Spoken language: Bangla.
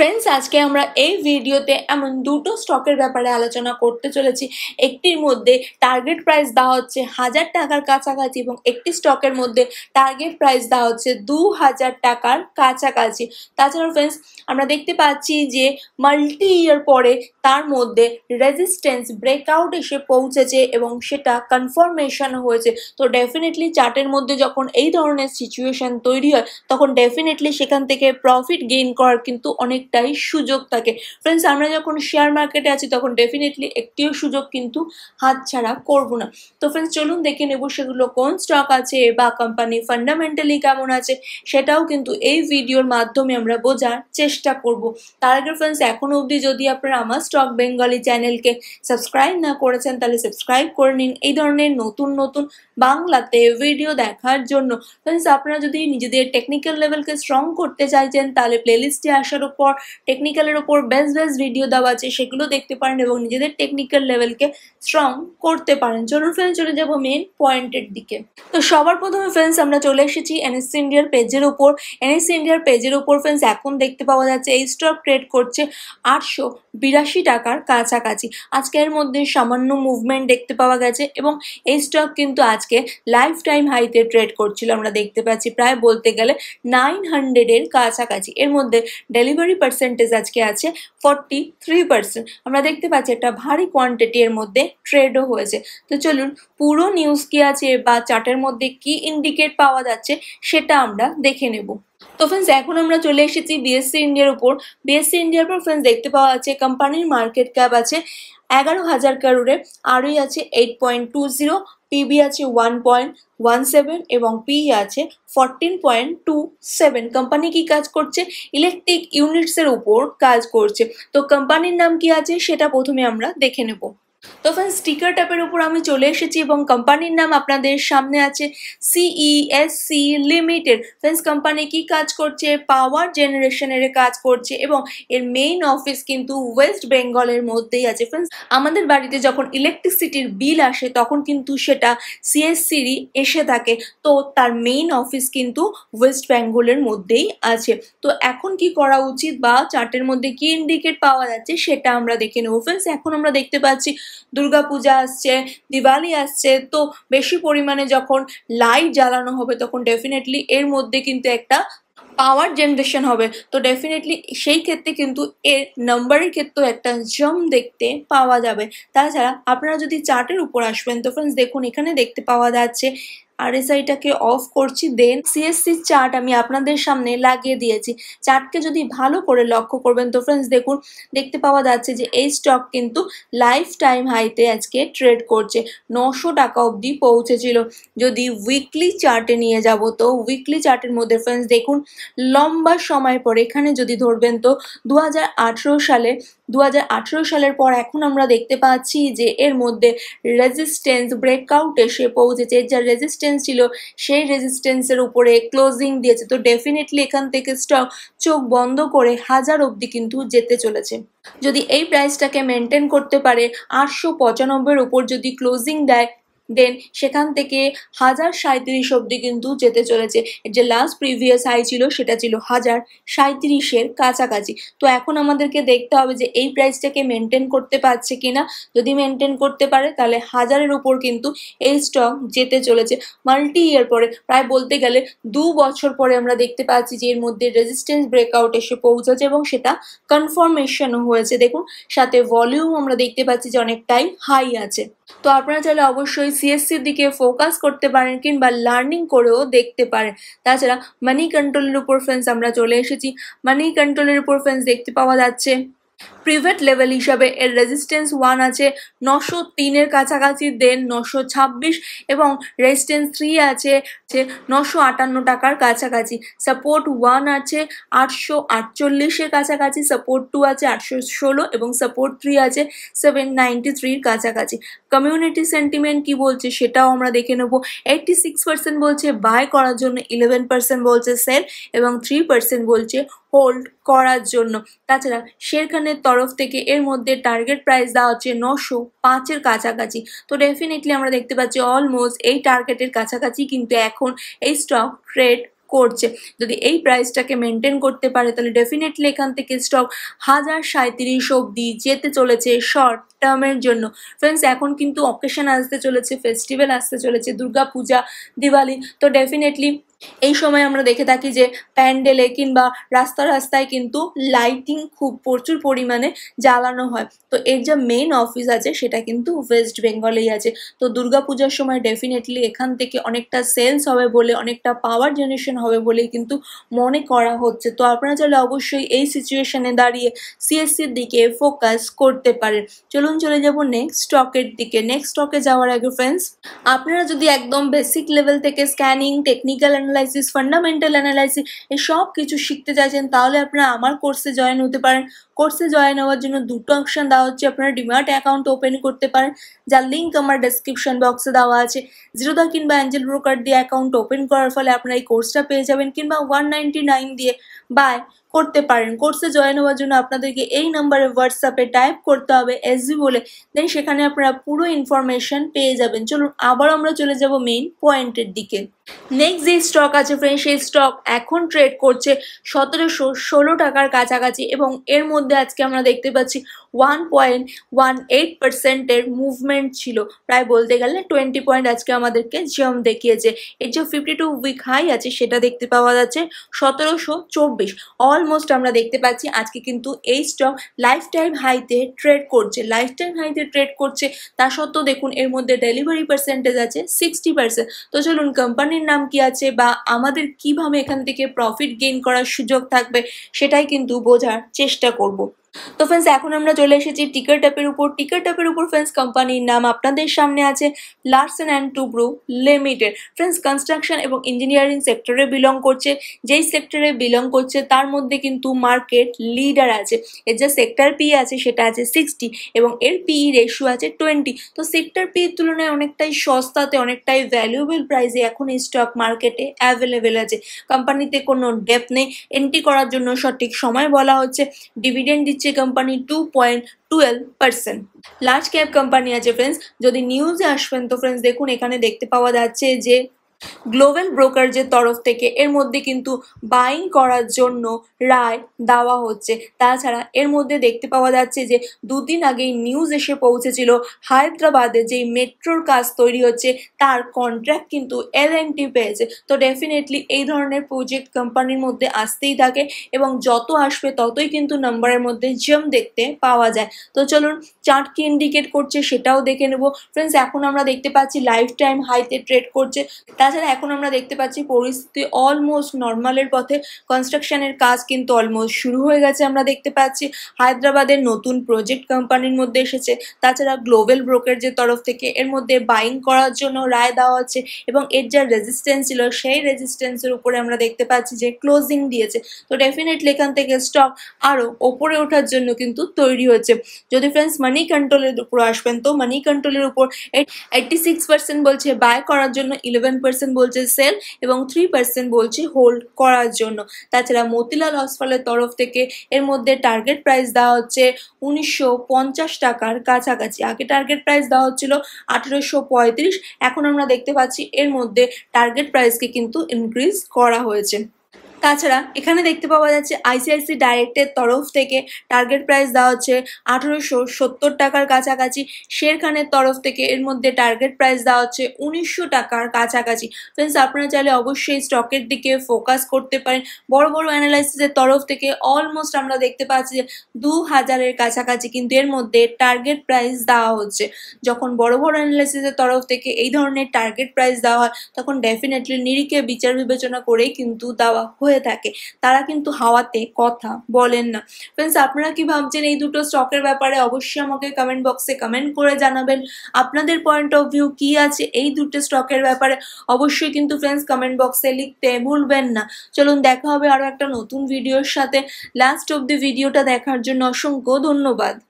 ফ্রেন্ডস আজকে আমরা এই ভিডিওতে এমন দুটো স্টকের ব্যাপারে আলোচনা করতে চলেছি একটির মধ্যে টার্গেট প্রাইস দেওয়া হচ্ছে হাজার টাকার কাছাকাছি এবং একটি স্টকের মধ্যে টার্গেট প্রাইস দেওয়া হচ্ছে দু হাজার টাকার কাছাকাছি তাছাড়াও ফ্রেন্ডস আমরা দেখতে পাচ্ছি যে মাল্টি ইয়ার পরে তার মধ্যে রেজিস্ট্যান্স ব্রেকআউট এসে পৌঁছেছে এবং সেটা কনফার্মেশন হয়েছে তো ডেফিনেটলি চার্টের মধ্যে যখন এই ধরনের সিচুয়েশন তৈরি হয় তখন ডেফিনেটলি সেখান থেকে প্রফিট গেইন করার কিন্তু অনেক অনেকটাই সুযোগ থাকে ফ্রেন্ডস আমরা যখন শেয়ার মার্কেটে আছি তখন ডেফিনেটলি একটিও সুযোগ কিন্তু হাত ছাড়া করবো না তো ফ্রেন্ডস চলুন দেখে নেব সেগুলো কোন স্টক আছে বা কোম্পানি ফান্ডামেন্টালি কেমন আছে সেটাও কিন্তু এই ভিডিওর মাধ্যমে আমরা বোঝার চেষ্টা করব তার আগে ফ্রেন্ডস এখনও অবধি যদি আপনারা আমার স্টক বেঙ্গলি চ্যানেলকে সাবস্ক্রাইব না করেছেন তাহলে সাবস্ক্রাইব করে নিন এই ধরনের নতুন নতুন বাংলাতে ভিডিও দেখার জন্য ফ্রেন্ডস আপনারা যদি নিজেদের টেকনিক্যাল লেভেলকে স্ট্রং করতে চাইছেন তাহলে প্লেলিস্টে আসার উপর টেকনিক্যালের ওপর বেস্ট বেস্ট ভিডিও দেওয়া আছে সেগুলো দেখতে পারেন এবং নিজেদের টেকনিক্যাল লেভেলকে স্ট্রং করতে পারেন চলুন ফ্রেন্ডস চলে যাবো মেন পয়েন্টের দিকে তো সবার প্রথমে ফ্রেন্ডস আমরা চলে এসেছি এনএসসি ইন্ডিয়ার পেজের উপর এনএসসি ইন্ডিয়ার পেজের উপর ফ্রেন্ডস এখন দেখতে পাওয়া যাচ্ছে এই স্টক ট্রেড করছে আটশো বিরাশি টাকার কাছাকাছি আজকের মধ্যে সামান্য মুভমেন্ট দেখতে পাওয়া গেছে এবং এই স্টক কিন্তু আজকে লাইফ টাইম হাইতে ট্রেড করছিল আমরা দেখতে পাচ্ছি প্রায় বলতে গেলে নাইন হান্ড্রেডের কাছাকাছি এর মধ্যে ডেলিভারি পার্সেন্টেজ আজকে আছে ফর্টি থ্রি পার্সেন্ট আমরা দেখতে পাচ্ছি একটা ভারী কোয়ান্টিটির মধ্যে ট্রেডও হয়েছে তো চলুন পুরো নিউজ কি আছে বা চার্টের মধ্যে কি ইন্ডিকেট পাওয়া যাচ্ছে সেটা আমরা দেখে নেব তো ফ্রেন্ডস এখন আমরা চলে এসেছি বিএসসি ইন্ডিয়ার উপর বিএসসি ইন্ডিয়ার পর ফ্রেন্ডস দেখতে পাওয়া যাচ্ছে কোম্পানির মার্কেট ক্যাপ আছে এগারো হাজার কারোরে আরই আছে eight point two zero PB আছে ওয়ান পয়েন্ট ওয়ান সেভেন এবং পি e আছে fourteen point two seven company কি কাজ করছে ইলেকট্রিক ইউনিটসের উপর কাজ করছে তো কোম্পানির নাম কি আছে সেটা প্রথমে আমরা দেখে নেব তো ফ্রেন্ড স্টিকার ট্যাপের উপর আমি চলে এসেছি এবং কোম্পানির নাম আপনাদের সামনে আছে সিইএসসি লিমিটেড ফ্রেন্ডস কোম্পানি কি কাজ করছে পাওয়ার জেনারেশনের কাজ করছে এবং এর মেইন অফিস কিন্তু ওয়েস্ট বেঙ্গলের মধ্যেই আছে ফ্রেন্ডস আমাদের বাড়িতে যখন ইলেকট্রিসিটির বিল আসে তখন কিন্তু সেটা সিএসসিরই এসে থাকে তো তার মেইন অফিস কিন্তু ওয়েস্ট বেঙ্গলের মধ্যেই আছে তো এখন কি করা উচিত বা চার্টের মধ্যে কি ইন্ডিকেট পাওয়া যাচ্ছে সেটা আমরা দেখে নেব ফ্রেন্ডস এখন আমরা দেখতে পাচ্ছি দুর্গাপূজা আসছে দিওয়ালি আসছে তো বেশি পরিমাণে যখন লাইট জ্বালানো হবে তখন ডেফিনেটলি এর মধ্যে কিন্তু একটা পাওয়ার জেনারেশন হবে তো ডেফিনেটলি সেই ক্ষেত্রে কিন্তু এর নাম্বারের ক্ষেত্রেও একটা জম দেখতে পাওয়া যাবে তাছাড়া আপনারা যদি চার্টের উপর আসবেন তো ফ্রেন্ডস দেখুন এখানে দেখতে পাওয়া যাচ্ছে আরএসআইটাকে অফ করছি দেন সিএসসি চার্ট আমি আপনাদের সামনে লাগিয়ে দিয়েছি চার্টকে যদি ভালো করে লক্ষ্য করবেন তো ফ্রেন্ডস দেখুন দেখতে পাওয়া যাচ্ছে যে এই স্টক কিন্তু লাইফ টাইম হাইতে আজকে ট্রেড করছে নশো টাকা অবধি পৌঁছেছিল যদি উইকলি চার্টে নিয়ে যাব তো উইকলি চার্টের মধ্যে ফ্রেন্ডস দেখুন লম্বা সময় পর এখানে যদি ধরবেন তো দু সালে দু সালের পর এখন আমরা দেখতে পাচ্ছি যে এর মধ্যে রেজিস্টেন্স ব্রেকআউট এসে পৌঁছেছে যা রেজিস্টেন্স ছিল সেই রেজিস্টেন্সের উপরে ক্লোজিং দিয়েছে তো ডেফিনেটলি এখান থেকে স্টক চোখ বন্ধ করে হাজার অবধি কিন্তু যেতে চলেছে যদি এই প্রাইসটাকে মেনটেন করতে পারে আটশো পঁচানব্বইয়ের উপর যদি ক্লোজিং দেয় দেন সেখান থেকে হাজার সাঁত্রিশ অব্দি কিন্তু যেতে চলেছে যে লাস্ট প্রিভিয়াস হাই ছিল সেটা ছিল হাজার সাঁত্রিশের কাছাকাছি তো এখন আমাদেরকে দেখতে হবে যে এই প্রাইসটাকে মেনটেন করতে পারছে কিনা যদি মেনটেন করতে পারে তাহলে হাজারের উপর কিন্তু এই স্টক যেতে চলেছে মাল্টি ইয়ার পরে প্রায় বলতে গেলে দু বছর পরে আমরা দেখতে পাচ্ছি যে এর মধ্যে রেজিস্টেন্স ব্রেকআউট এসে পৌঁছেছে এবং সেটা কনফার্মেশনও হয়েছে দেখুন সাথে ভলিউম আমরা দেখতে পাচ্ছি যে অনেকটাই হাই আছে তো আপনারা চাইলে অবশ্যই সিএসসির দিকে ফোকাস করতে পারেন কিংবা লার্নিং করেও দেখতে পারেন তাছাড়া মানি কন্ট্রোলের উপর ফ্রেন্ডস আমরা চলে এসেছি মানি কন্ট্রোলের উপর ফ্রেন্ডস দেখতে পাওয়া যাচ্ছে প্রিভেট লেভেল হিসাবে এর রেজিস্ট্যান্স ওয়ান আছে নশো তিনের কাছাকাছি দেন নশো ছাব্বিশ এবং রেজিস্ট্যান্স থ্রি আছে নশো আটান্ন টাকার কাছাকাছি সাপোর্ট ওয়ান আছে আটশো আটচল্লিশের কাছাকাছি সাপোর্ট টু আছে আটশো ষোলো এবং সাপোর্ট থ্রি আছে সেভেন নাইনটি থ্রির কাছাকাছি কমিউনিটি সেন্টিমেন্ট কি বলছে সেটাও আমরা দেখে নেব এইটটি সিক্স পার্সেন্ট বলছে বাই করার জন্য ইলেভেন পার্সেন্ট বলছে সেল এবং থ্রি পার্সেন্ট বলছে হোল্ড করার জন্য তাছাড়া শের খানের তরফ থেকে এর মধ্যে টার্গেট প্রাইস দেওয়া হচ্ছে নশো পাঁচের কাছাকাছি তো ডেফিনেটলি আমরা দেখতে পাচ্ছি অলমোস্ট এই টার্গেটের কাছাকাছি কিন্তু এখন এই স্টক ট্রেড করছে যদি এই প্রাইসটাকে মেনটেন করতে পারে তাহলে ডেফিনেটলি এখান থেকে স্টক হাজার সাঁত্রিশ অব্দি যেতে চলেছে শর্ট টার্মের জন্য ফ্রেন্ডস এখন কিন্তু অকেশন আসতে চলেছে ফেস্টিভ্যাল আসতে চলেছে দুর্গা পূজা দিওয়ালি তো ডেফিনেটলি এই সময় আমরা দেখে থাকি যে প্যান্ডেলে কিংবা রাস্তা রাস্তায় কিন্তু লাইটিং খুব প্রচুর পরিমাণে জ্বালানো হয় তো এর যা মেন অফিস আছে সেটা কিন্তু ওয়েস্ট বেঙ্গলেই আছে তো দুর্গাপূজার সময় ডেফিনেটলি এখান থেকে অনেকটা সেলস হবে বলে অনেকটা পাওয়ার জেনারেশন হবে বলেই কিন্তু মনে করা হচ্ছে তো আপনারা চাইলে অবশ্যই এই সিচুয়েশনে দাঁড়িয়ে সিএসসির দিকে ফোকাস করতে পারেন চলুন চলে যাব নেক্সট স্টকের দিকে নেক্সট স্টকে যাওয়ার আগে ফ্রেন্ডস আপনারা যদি একদম বেসিক লেভেল থেকে scanning technical analysis fundamental analysis এই সব কিছু শিখতে চাইছেন তাহলে আপনারা আমার কোর্সে জয়েন হতে পারেন কোর্সে জয়েন হওয়ার জন্য দুটো অপশান দেওয়া হচ্ছে আপনারা ডিমার্ট অ্যাকাউন্ট ওপেন করতে পারেন যার লিঙ্ক আমার ডেসক্রিপশন বক্সে দেওয়া আছে জিরোদা কিংবা অ্যাঞ্জেল ব্রোকার দিয়ে অ্যাকাউন্ট ওপেন করার ফলে আপনারা এই কোর্সটা পেয়ে যাবেন কিংবা ওয়ান নাইনটি নাইন দিয়ে বাই করতে পারেন কোর্সে জয়েন হওয়ার জন্য আপনাদেরকে এই নাম্বারে হোয়াটসঅ্যাপে টাইপ করতে হবে এসবি বলে দেন সেখানে আপনারা পুরো ইনফরমেশন পেয়ে যাবেন চলুন আবার আমরা চলে যাব মেইন পয়েন্টের দিকে নেক্সট যে স্টক আছে ফ্রেন্ড সেই স্টক এখন ট্রেড করছে সতেরোশো ষোলো টাকার কাছাকাছি এবং এর মধ্যে মধ্যে আজকে আমরা দেখতে পাচ্ছি ওয়ান পয়েন্ট ওয়ান এইট পার্সেন্টের মুভমেন্ট ছিল প্রায় বলতে গেলে টোয়েন্টি পয়েন্ট আজকে আমাদেরকে জিয়ম দেখিয়েছে এর যে ফিফটি টু উইক হাই আছে সেটা দেখতে পাওয়া যাচ্ছে সতেরোশো চব্বিশ অলমোস্ট আমরা দেখতে পাচ্ছি আজকে কিন্তু এই স্টক লাইফ টাইম হাইতে ট্রেড করছে লাইফ টাইম হাইতে ট্রেড করছে তা সত্ত্বেও দেখুন এর মধ্যে ডেলিভারি পার্সেন্টেজ আছে সিক্সটি পার্সেন্ট তো চলুন কোম্পানির নাম কি আছে বা আমাদের কিভাবে এখান থেকে প্রফিট গেইন করার সুযোগ থাকবে সেটাই কিন্তু বোঝার চেষ্টা করব তো ফ্রেন্ডস এখন আমরা চলে এসেছি টিকার ট্যাপের উপর টিকার ট্যাপের উপর ফ্রেন্ডস কোম্পানির নাম আপনাদের সামনে আছে Larsen and Toubro limited friends construction এবং ইঞ্জিনিয়ারিং সেক্টরে বিলং করছে যেই সেক্টরে বিলং করছে তার মধ্যে কিন্তু মার্কেট লিডার আছে এর যে সেক্টর পি আছে সেটা আছে সিক্সটি এবং এর পিই রেশিও e আছে টোয়েন্টি তো সেক্টর পির তুলনায় অনেকটাই সস্তাতে অনেকটাই ভ্যালুয়েবল প্রাইসে এখন স্টক মার্কেটে অ্যাভেলেবেল আছে কোম্পানিতে কোনো ডেপ নেই এন্ট্রি করার জন্য সঠিক সময় বলা হচ্ছে ডিভিডেন্ড দিচ্ছে company two point twelve percent large cap company আছে ফ্রেন্ডস যদি নিউজে আসবেন তো ফ্রেন্ডস দেখুন এখানে দেখতে পাওয়া যাচ্ছে যে গ্লোবাল ব্রোকারজের তরফ থেকে এর মধ্যে কিন্তু বাইং করার জন্য রায় দেওয়া হচ্ছে তাছাড়া এর মধ্যে দেখতে পাওয়া যাচ্ছে যে দুদিন আগেই নিউজ এসে পৌঁছেছিল হায়দ্রাবাদে যেই মেট্রোর কাজ তৈরি হচ্ছে তার কন্ট্রাক্ট কিন্তু এল এন টি পেয়েছে তো ডেফিনেটলি এই ধরনের প্রজেক্ট কোম্পানির মধ্যে আসতেই থাকে এবং যত আসবে ততই কিন্তু নাম্বারের মধ্যে জম দেখতে পাওয়া যায় তো চলুন চার্ট কি ইন্ডিকেট করছে সেটাও দেখে নেব ফ্রেন্ডস এখন আমরা দেখতে পাচ্ছি লাইফ টাইম হাইতে ট্রেড করছে তা তাছাড়া এখন আমরা দেখতে পাচ্ছি পরিস্থিতি অলমোস্ট নর্মালের পথে কনস্ট্রাকশনের কাজ কিন্তু অলমোস্ট শুরু হয়ে গেছে আমরা দেখতে পাচ্ছি হায়দ্রাবাদের নতুন প্রজেক্ট কোম্পানির মধ্যে এসেছে তাছাড়া গ্লোবাল যে তরফ থেকে এর মধ্যে বাইং করার জন্য রায় দেওয়া হচ্ছে এবং এর যা রেজিস্ট্যান্স ছিল সেই রেজিস্ট্যান্সের উপরে আমরা দেখতে পাচ্ছি যে ক্লোজিং দিয়েছে তো ডেফিনেটলি এখান থেকে স্টক আরও ওপরে ওঠার জন্য কিন্তু তৈরি হচ্ছে যদি ফ্রেন্ডস মানি কন্ট্রোলের উপর আসবেন তো মানি কন্ট্রোলের উপর এইট্টি সিক্স পার্সেন্ট বলছে বাই করার জন্য ইলেভেন পার্সেন্ট পার্সেন্ট বলছে সেল এবং থ্রি পার্সেন্ট বলছে হোল্ড করার জন্য তাছাড়া মতিলাল হসপিটালের তরফ থেকে এর মধ্যে টার্গেট প্রাইস দেওয়া হচ্ছে উনিশশো টাকার কাছাকাছি আগে টার্গেট প্রাইস দেওয়া হচ্ছিল আঠেরোশো এখন আমরা দেখতে পাচ্ছি এর মধ্যে টার্গেট প্রাইসকে কিন্তু ইনক্রিজ করা হয়েছে তাছাড়া এখানে দেখতে পাওয়া যাচ্ছে আইসিআইসি ডাইরেক্টের তরফ থেকে টার্গেট প্রাইস দেওয়া হচ্ছে আঠেরোশো সত্তর টাকার কাছাকাছি শের খানের তরফ থেকে এর মধ্যে টার্গেট প্রাইস দেওয়া হচ্ছে উনিশশো টাকার কাছাকাছি ফ্রেন্ডস আপনারা চাইলে অবশ্যই স্টকের দিকে ফোকাস করতে পারেন বড় বড় অ্যানালাইসিসের তরফ থেকে অলমোস্ট আমরা দেখতে পাচ্ছি যে দু হাজারের কাছাকাছি কিন্তু এর মধ্যে টার্গেট প্রাইস দেওয়া হচ্ছে যখন বড় বড় অ্যানালাইসিসের তরফ থেকে এই ধরনের টার্গেট প্রাইস দেওয়া হয় তখন ডেফিনেটলি নিরিখে বিচার বিবেচনা করেই কিন্তু দেওয়া হয়ে হয়ে থাকে তারা কিন্তু হাওয়াতে কথা বলেন না ফ্রেন্ডস আপনারা কি ভাবছেন এই দুটো স্টকের ব্যাপারে অবশ্যই আমাকে কমেন্ট বক্সে কমেন্ট করে জানাবেন আপনাদের পয়েন্ট অফ ভিউ কি আছে এই দুটো স্টকের ব্যাপারে অবশ্যই কিন্তু ফ্রেন্ডস কমেন্ট বক্সে লিখতে ভুলবেন না চলুন দেখা হবে আরও একটা নতুন ভিডিওর সাথে লাস্ট অব দি ভিডিওটা দেখার জন্য অসংখ্য ধন্যবাদ